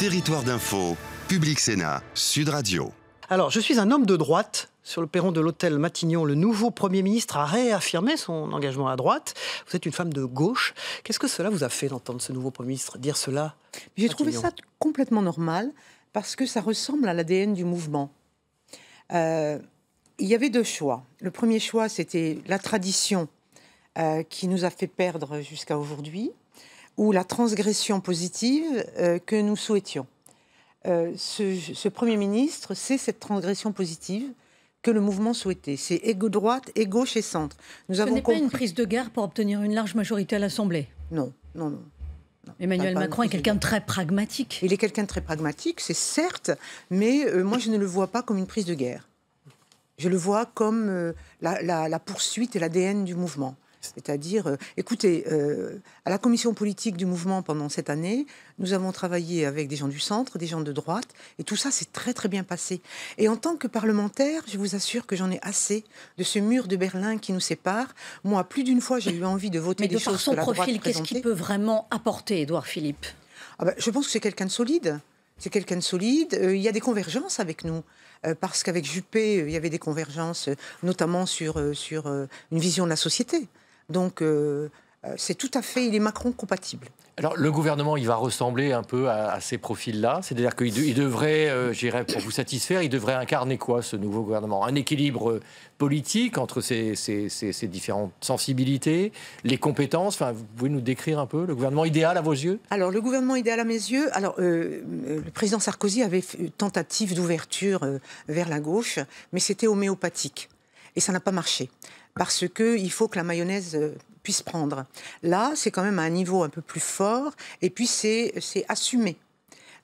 Territoire d'info, Public Sénat, Sud Radio. Alors, je suis un homme de droite. Sur le perron de l'hôtel Matignon, le nouveau Premier ministre a réaffirmé son engagement à droite. Vous êtes une femme de gauche. Qu'est-ce que cela vous a fait d'entendre ce nouveau Premier ministre dire cela J'ai trouvé ça complètement normal parce que ça ressemble à l'ADN du mouvement. Euh, il y avait deux choix. Le premier choix, c'était la tradition euh, qui nous a fait perdre jusqu'à aujourd'hui, ou la transgression positive euh, que nous souhaitions. Euh, ce, Premier ministre, c'est cette transgression positive que le mouvement souhaitait. C'est égo-droite, et gauche et centre. Nous ce n'est pas une prise de guerre pour obtenir une large majorité à l'Assemblée Non, non, non. Emmanuel Macron est quelqu'un de très pragmatique. Il est quelqu'un de très pragmatique, c'est certes, mais euh, moi je ne le vois pas comme une prise de guerre. Je le vois comme la, poursuite et l'ADN du mouvement. C'est-à-dire, euh, écoutez, euh, à la commission politique du mouvement pendant cette année, nous avons travaillé avec des gens du centre, des gens de droite, et tout ça s'est très très bien passé. Et en tant que parlementaire, je vous assure que j'en ai assez de ce mur de Berlin qui nous sépare. Moi, plus d'une fois, j'ai eu envie de voter Mais de par son profil, qu'est-ce qu'il peut vraiment apporter, Édouard Philippe ah ben, Je pense que c'est quelqu'un de solide. C'est quelqu'un de solide. Euh, il y a des convergences avec nous. parce qu'avec Juppé, il y avait des convergences, notamment sur, sur une vision de la société. Donc euh, euh, c'est tout à fait, il est Macron compatible. Alors le gouvernement, il va ressembler un peu à, ces profils-là, c'est-à-dire qu'il devrait, euh, j'irais pour vous satisfaire, il devrait incarner quoi ce nouveau gouvernement Un équilibre politique entre ces, différentes sensibilités, les compétences. Enfin, vous pouvez nous décrire un peu le gouvernement idéal à vos yeux Alors le gouvernement idéal à mes yeux. Alors le président Sarkozy avait fait tentative d'ouverture vers la gauche, mais c'était homéopathique et ça n'a pas marché parce qu'il faut que la mayonnaise euh, puisse prendre. Là, c'est quand même à un niveau un peu plus fort, et puis c'est assumé.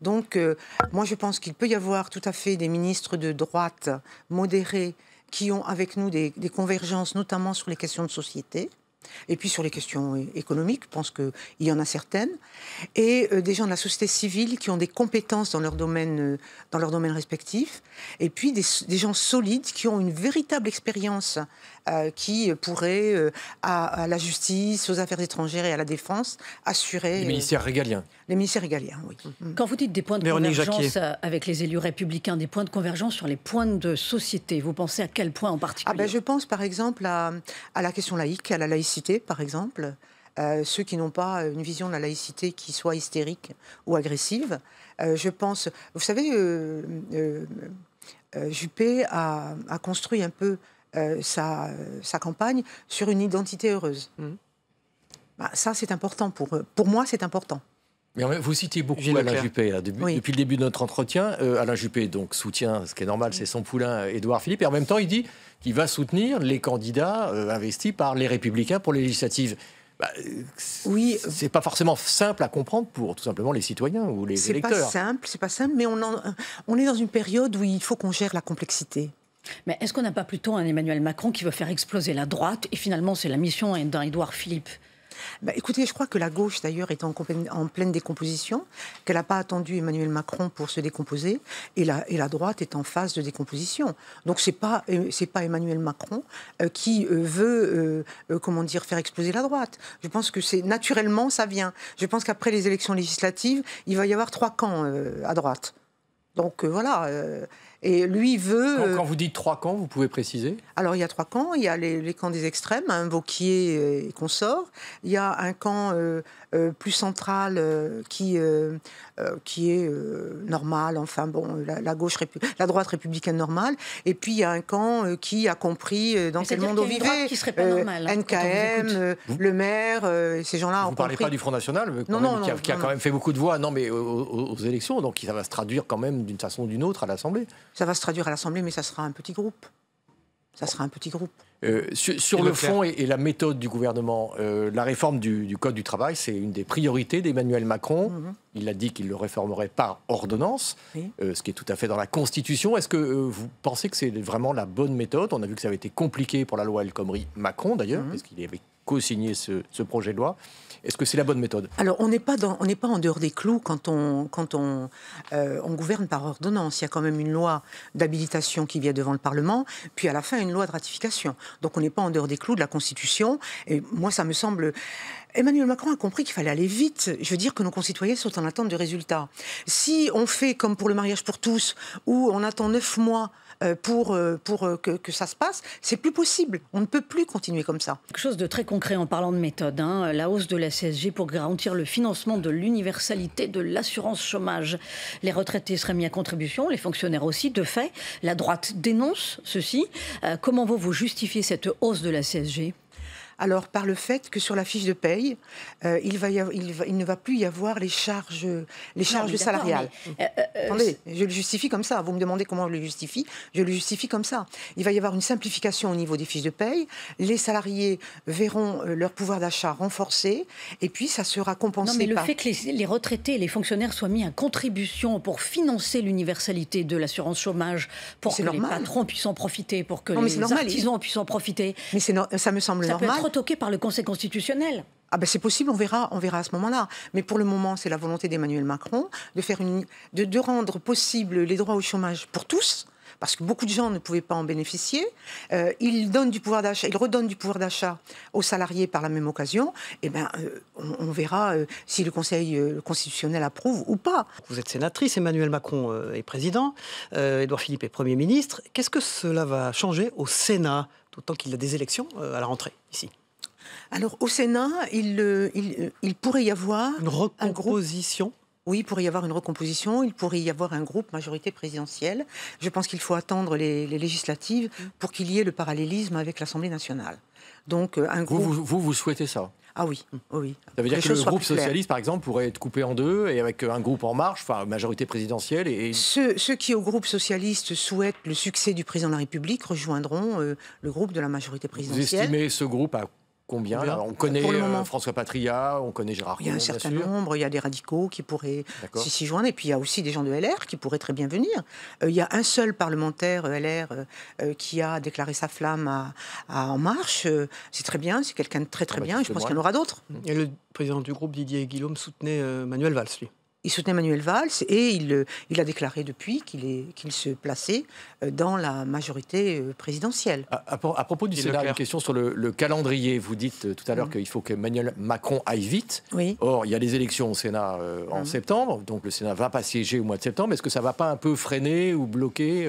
Donc, euh, moi, je pense qu'il peut y avoir tout à fait des ministres de droite modérés qui ont avec nous des, convergences, notamment sur les questions de société. Et puis sur les questions économiques, je pense qu'il y en a certaines. Et euh, des gens de la société civile qui ont des compétences dans leur domaine, dans leur domaine respectif. Et puis des, des, gens solides qui ont une véritable expérience euh, qui pourraient, euh, à, la justice, aux affaires étrangères et à la défense, assurer... Les euh, ministères régaliens. Les ministères régaliens, oui. Mmh. Mmh. Quand vous dites des points de convergence avec les élus républicains, des points de convergence sur les points de société, vous pensez à quel point en particulier ah ben, Je pense par exemple à, la question laïque, à la laïcité par exemple. ceux qui n'ont pas une vision de la laïcité qui soit hystérique ou agressive. je pense, vous savez, Juppé a, construit un peu euh, sa, euh, sa, campagne sur une identité heureuse. Mmh. Bah, ça, c'est important. Pour, euh, pour moi, c'est important. Mais vous citez beaucoup Alain Juppé depuis, le début de notre entretien. Alain Juppé donc soutient, ce qui est normal, c'est son poulain Édouard Philippe. Et en même temps, il dit qu'il va soutenir les candidats investis par les Républicains pour les législatives. Bah, oui, c'est pas forcément simple à comprendre pour tout simplement les citoyens ou les électeurs. C'est pas simple, c'est pas simple, mais on, on est dans une période où il faut qu'on gère la complexité. Mais est-ce qu'on n'a pas plutôt un Emmanuel Macron qui veut faire exploser la droite et finalement c'est la mission d'un Édouard Philippe bah, écoutez, je crois que la gauche, d'ailleurs, est en, en pleine décomposition, qu'elle n'a pas attendu Emmanuel Macron pour se décomposer, et la, et la droite est en phase de décomposition. Donc, ce n'est pas, euh, pas Emmanuel Macron euh, qui euh, veut, comment dire, faire exploser la droite. Je pense que c'est naturellement, ça vient. Je pense qu'après les élections législatives, il va y avoir trois camps à droite. Donc, voilà. Et lui veut. Euh, quand, vous dites trois camps, vous pouvez préciser Alors il y a trois camps. Il y a les, camps des extrêmes, un hein, Vauquier et consorts. Il y a un camp euh, euh, plus central qui, qui est normal, enfin bon, la, gauche, la droite républicaine normale. Et puis il y a un camp qui a compris dans quel monde qu on vivait. Qui serait pas normal, hein, NKM, le maire, ces gens-là. Vous ne parlez pas du Front National, qui a, quand même fait beaucoup de voix non, mais aux, aux élections. Donc ça va se traduire quand même d'une façon ou d'une autre à l'Assemblée. Ça va se traduire à l'Assemblée, mais ça sera un petit groupe. Ça sera un petit groupe. Euh, sur, le fond et, la méthode du gouvernement, euh, la réforme du, Code du travail, c'est une des priorités d'Emmanuel Macron. Mhm. Il a dit qu'il le réformerait par ordonnance, euh, ce qui est tout à fait dans la Constitution. Est-ce que vous pensez que c'est vraiment la bonne méthode On a vu que ça avait été compliqué pour la loi El Khomri Macron, d'ailleurs, mhm. parce qu'il avait signer ce, projet de loi. Est-ce que c'est la bonne méthode Alors, on n'est pas on n'est pas en dehors des clous quand on quand euh, on gouverne par ordonnance. Il y a quand même une loi d'habilitation qui vient devant le Parlement, puis à la fin une loi de ratification. Donc, on n'est pas en dehors des clous de la Constitution. Et moi, ça me semble. Emmanuel Macron a compris qu'il fallait aller vite. Je veux dire que nos concitoyens sont en attente de résultats. Si on fait comme pour le mariage pour tous, où on attend neuf mois euh, pour, euh, pour euh, que, ça se passe. C'est plus possible. On ne peut plus continuer comme ça. Quelque chose de très concret en parlant de méthode. Hein. la hausse de la CSG pour garantir le financement de l'universalité de l'assurance chômage. Les retraités seraient mis à contribution, les fonctionnaires aussi. De fait, la droite dénonce ceci. comment vous vous justifiez cette hausse de la CSG alors par le fait que sur la fiche de paye, euh, il, va il, ne va plus y avoir les charges, les ah charges salariales. Euh, euh, Attendez, je le justifie comme ça. Vous me demandez comment je le justifie. Je le justifie comme ça. Il va y avoir une simplification au niveau des fiches de paye. Les salariés verront leur pouvoir d'achat renforcé. Et puis ça sera compensé. Non, mais le fait que les, retraités et les fonctionnaires soient mis en contribution pour financer l'universalité de l'assurance chômage, pour que les patrons puissent en profiter, pour que les artisans puissent en profiter. Mais ça me semble normal toqué par le Conseil constitutionnel. Ah ben c'est possible, on verra, on verra à ce moment-là. Mais pour le moment, c'est la volonté d'Emmanuel Macron de, faire une, de, rendre possible les droits au chômage pour tous, parce que beaucoup de gens ne pouvaient pas en bénéficier. Euh, il donne du pouvoir d'achat, il redonne du pouvoir d'achat aux salariés par la même occasion. Et eh ben, euh, on, verra euh, si le Conseil constitutionnel approuve ou pas. Vous êtes sénatrice, Emmanuel Macron est président, Edouard Philippe est premier ministre. Qu'est-ce que cela va changer au Sénat, d'autant qu'il a des élections à la rentrée ici alors au Sénat, il, euh, euh, il pourrait y avoir une recomposition. Oui, il pourrait y avoir une recomposition, il pourrait y avoir un groupe majorité présidentielle. Je pense qu'il faut attendre les, législatives pour qu'il y ait le parallélisme avec l'Assemblée nationale. Donc euh, un groupe. Vous, vous, souhaitez ça ah oui, hmm. oh oui. Ça veut dire que le groupe socialiste, par exemple, pourrait être coupé en deux et avec un groupe en marche, enfin majorité présidentielle. Et... Ceux, qui, au groupe socialiste, souhaitent le succès du président de la République rejoindront le groupe de la majorité présidentielle. Vous estimez ce groupe à Combien, On connaît euh, François Patria, on connaît Gérard. Il y a un certain nombre, il y a des radicaux qui pourraient s'y joindre, et puis il y a aussi des gens de LR qui pourraient très bien venir. Euh, il y a un seul parlementaire euh, LR qui a déclaré sa flamme à, En Marche. c'est très bien, c'est quelqu'un de très très ah bah, bien, je pense qu'il y en aura d'autres. Et le président du groupe, Didier Guillaume, soutenait Manuel Valls, lui il soutenait Manuel Valls et il, euh, il a déclaré depuis qu'il se plaçait euh, dans la majorité euh, présidentielle. À, propos du Sénat, une question sur le, calendrier. Vous dites tout à l'heure mm. qu'il faut que Emmanuel Macron aille vite. Oui. Or, il y a les élections au Sénat en mm. septembre, donc le Sénat ne va pas siéger au mois de septembre. Est-ce que ça ne va pas un peu freiner ou bloquer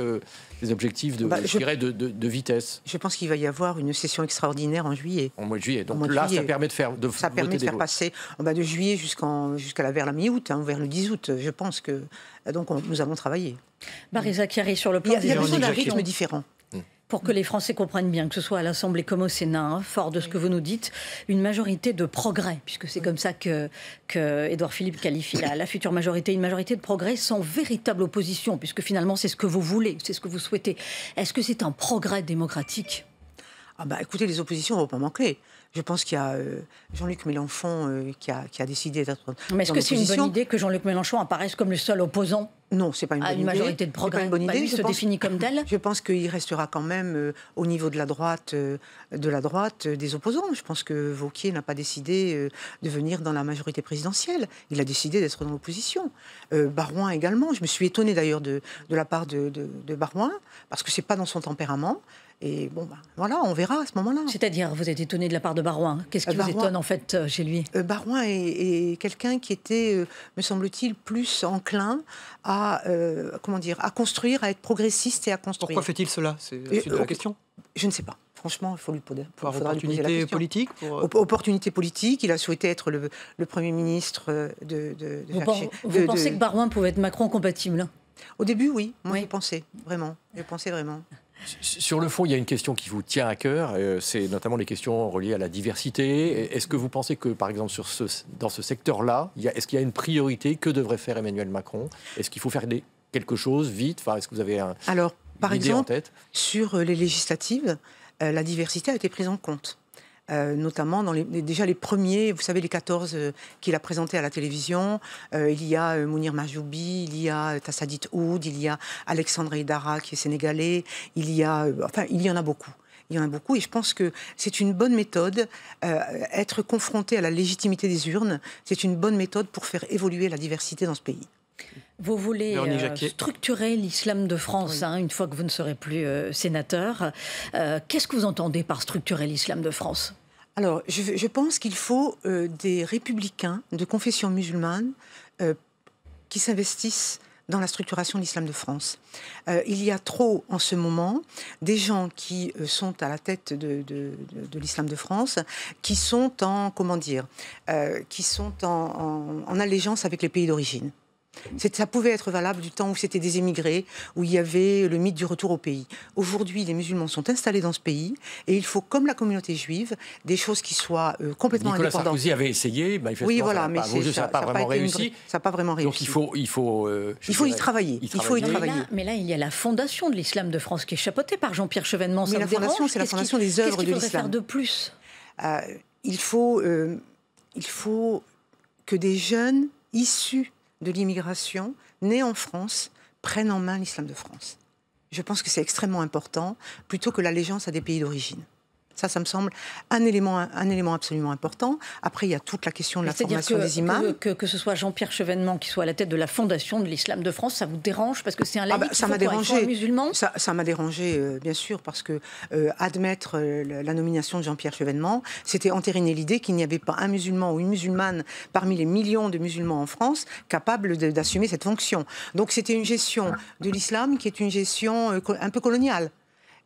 les objectifs bah, de, de, vitesse. Je pense qu'il va y avoir une session extraordinaire en juillet. En mois de juillet. Donc là, ça permet de faire de Ça permet de faire passer euh, bah, de juillet jusqu'en jusqu'à la vers la mi-août, hein, vers le 10 août. Je pense que euh, donc nous avons travaillé. Marie Zachary sur le plan. Il il besoin d'un rythme différent pour que les Français comprennent bien, que ce soit à l'Assemblée comme au Sénat, hein, fort de ce que vous nous dites, une majorité de progrès, puisque c'est comme ça que, que Philippe qualifie la, la future majorité, une majorité de progrès sans véritable opposition, puisque finalement c'est ce que vous voulez, c'est ce que vous souhaitez. Est-ce que c'est un progrès démocratique ah bah écoutez, les oppositions vont pas manquer. Je pense qu'il y a euh, Jean-Luc Mélenchon euh, qui, a, qui, a, décidé d'être. Mais est-ce que c'est une bonne idée que Jean-Luc Mélenchon apparaisse comme le seul opposant non, c'est pas une bonne à une majorité de progrès. Pas se définit comme tel. Je pense qu'il restera quand même euh, au niveau de la droite, de la droite des opposants. Je pense que Vauquier n'a pas décidé de venir dans la majorité présidentielle. Il a décidé d'être dans l'opposition. Barouin également. Je me suis étonnée d'ailleurs de, la part de, de, Barouin parce que c'est pas dans son tempérament. Et bon, bah, voilà, on verra à ce moment-là. C'est-à-dire, vous êtes étonné de la part de Baroin, Barouin. Qu'est-ce qui euh, vous étonne en fait euh, chez lui euh, Barouin est, quelqu'un qui était, me semble-t-il, plus enclin à comment dire, à construire, à être progressiste et à construire. Pourquoi fait-il cela C'est une la question. Je ne sais pas. Franchement, il faut lui poser, faudra opportunité politique Opportunité politique. Il a souhaité être le, Premier ministre de... de, vous, pensez que Barouin pouvait être Macron compatible au début, oui. Moi, j'y pensais, vraiment. Je pensais vraiment. Sur le fond, il y a une question qui vous tient à cœur, euh, c'est notamment les questions reliées à la diversité. Est-ce que vous pensez que, par exemple, dans ce secteur-là, est-ce qu'il y a une priorité Que devrait faire Emmanuel Macron Est-ce qu'il faut faire quelque chose vite enfin, Est-ce que vous avez un, Alors, par exemple, en tête sur euh, les législatives, euh, la diversité a été prise en compte. Euh, notamment dans les, déjà les premiers, vous savez, les 14 euh, qu'il a présentés à la télévision. Euh, il y a Mounir Majoubi, il y a Tassadit Oud, il y a Alexandre Idara qui est sénégalais, il y a, enfin, il y en a beaucoup. Il y en a beaucoup et je pense que c'est une bonne méthode. être confronté à la légitimité des urnes, c'est une bonne méthode pour faire évoluer la diversité dans ce pays. Vous voulez structurer l'islam de France hein, une fois que vous ne serez plus sénateur. Qu'est-ce que vous entendez par structurer l'islam de France alors, je, pense qu'il faut euh, des républicains de confession musulmane euh, qui s'investissent dans la structuration de l'islam de France. Euh, il y a trop en ce moment des gens qui sont à la tête de, l'islam de France, qui sont en, comment dire, qui sont en allégeance avec les pays d'origine. Ça pouvait être valable du temps où c'était des émigrés, où il y avait le mythe du retour au pays. Aujourd'hui, les musulmans sont installés dans ce pays et il faut, comme la communauté juive, des choses qui soient euh, complètement Nicolas Sarkozy avait essayé, bah, oui, voilà, ça bah, n'a pas, vraiment réussi. pas vraiment réussi. Donc il faut, il faut, euh, il faut y travailler. Il, faut y mais travailler. Là, mais là, il y a la fondation de l'islam de France qui est chapeautée par Jean-Pierre Chevènement. Mais la fondation, c'est la fondation des œuvres de l'islam. Qu'est-ce qu'il faire de plus euh, Il faut, il faut que des jeunes issus de l'immigration née en France prennent en main l'islam de France. Je pense que c'est extrêmement important, plutôt que l'allégeance à des pays d'origine. Ça, ça me semble un élément, un élément absolument important. Après, il y a toute la question de la formation des imams. Que, que, que ce soit Jean-Pierre Chevènement qui soit à la tête de la fondation de l'islam de France, ça vous dérange parce que c'est un laïc ah bah, ça m'a dérangé. musulman Ça, m'a dérangé, bien sûr, parce que euh, admettre euh, la nomination de Jean-Pierre Chevènement, c'était entériner l'idée qu'il n'y avait pas un musulman ou une musulmane parmi les millions de musulmans en France capable d'assumer cette fonction. Donc, c'était une gestion de l'islam qui est une gestion euh, un peu coloniale.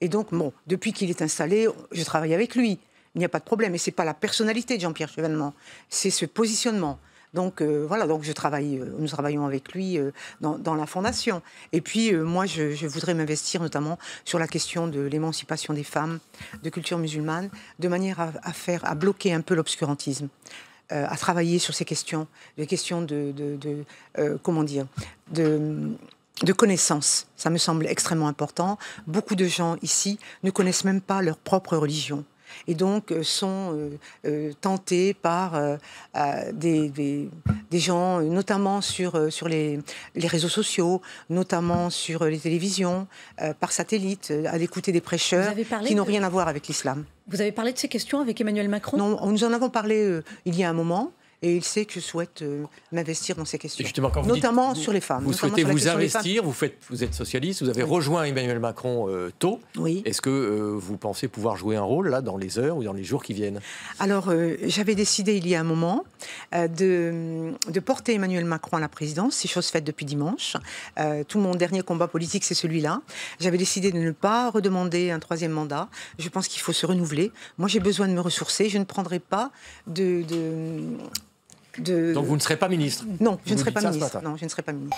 Et donc, bon, depuis qu'il est installé, je travaille avec lui. Il n'y a pas de problème. Et ce n'est pas la personnalité de Jean-Pierre Chevènement, c'est ce positionnement. Donc euh, voilà, donc je travaille, euh, nous travaillons avec lui euh, dans, la fondation. Et puis moi, je, voudrais m'investir notamment sur la question de l'émancipation des femmes de culture musulmane, de manière à, faire, à bloquer un peu l'obscurantisme. à travailler sur ces questions, les questions de, de comment dire, de de connaissance. Ça me semble extrêmement important. Beaucoup de gens ici ne connaissent même pas leur propre religion et donc euh, sont euh, euh, tentés par des, gens, notamment sur, sur les, réseaux sociaux, notamment sur les télévisions, par satellite, à écouter des prêcheurs qui n'ont rien à voir avec l'islam. Vous avez parlé de ces questions avec Emmanuel Macron Non, nous en avons parlé il y a un moment et il sait que je souhaite euh, m'investir dans ces questions. notamment sur les femmes. Vous souhaitez vous investir, vous, êtes socialiste, vous avez rejoint Emmanuel Macron euh, tôt. Oui. Est-ce que euh, vous pensez pouvoir jouer un rôle là dans les heures ou dans les jours qui viennent Alors j'avais décidé il y a un moment de, porter Emmanuel Macron à la présidence, c'est chose faite depuis dimanche. tout mon dernier combat politique c'est celui-là. J'avais décidé de ne pas redemander un troisième mandat. Je pense qu'il faut se renouveler. Moi j'ai besoin de me ressourcer. Je ne prendrai pas de donc vous ne serez pas ministre je ne pas ministre. Non, je ne serai pas ministre.